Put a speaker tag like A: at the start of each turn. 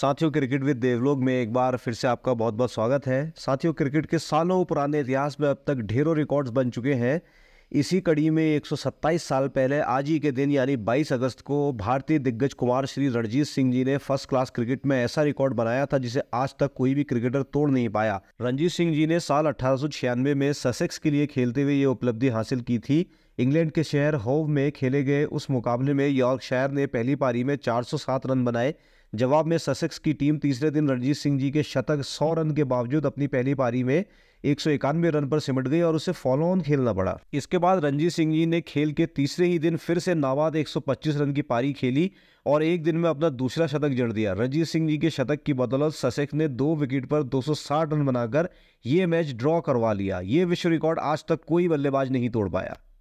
A: साथियों cricket with देवलोग में एक बार फिर से आपका बहुत बहुत स्वागत है साथियों क्रिकेट के सालों पुराने इतिहास में अब तक ढेरों रिकॉर्ड्स बन चुके हैं इसी कड़ी में 127 साल पहले आज ही के दिन यानी 22 अगस्त को भारतीय दिग्गज कुमार श्री रणजीत सिंह जी ने फर्स्ट क्लास क्रिकेट में ऐसा रिकॉर्ड बनाया था जिसे आज तक कोई भी क्रिकेटर तोड़ नहीं पाया रणजीत सिंह जी ने साल अठारह में ससेक्स के लिए खेलते हुए ये उपलब्धि हासिल की थी इंग्लैंड के शहर होव में खेले गए उस मुकाबले में यॉर्कशायर ने पहली पारी में 407 रन बनाए जवाब में ससेक्स की टीम तीसरे दिन रणजीत सिंह जी के शतक सौ रन के बावजूद अपनी पहली पारी में एक रन पर सिमट गई और उसे फॉलो ऑन खेलना पड़ा इसके बाद रणजीत सिंह जी ने खेल के तीसरे ही दिन फिर से नाबाद 125 रन की पारी खेली और एक दिन में अपना दूसरा शतक जड़ दिया रणजीत सिंह जी के शतक की बदौलत ससेक्स ने दो विकेट पर 260 रन बनाकर ये मैच ड्रॉ करवा लिया ये विश्व रिकॉर्ड आज तक कोई बल्लेबाज नहीं तोड़ पाया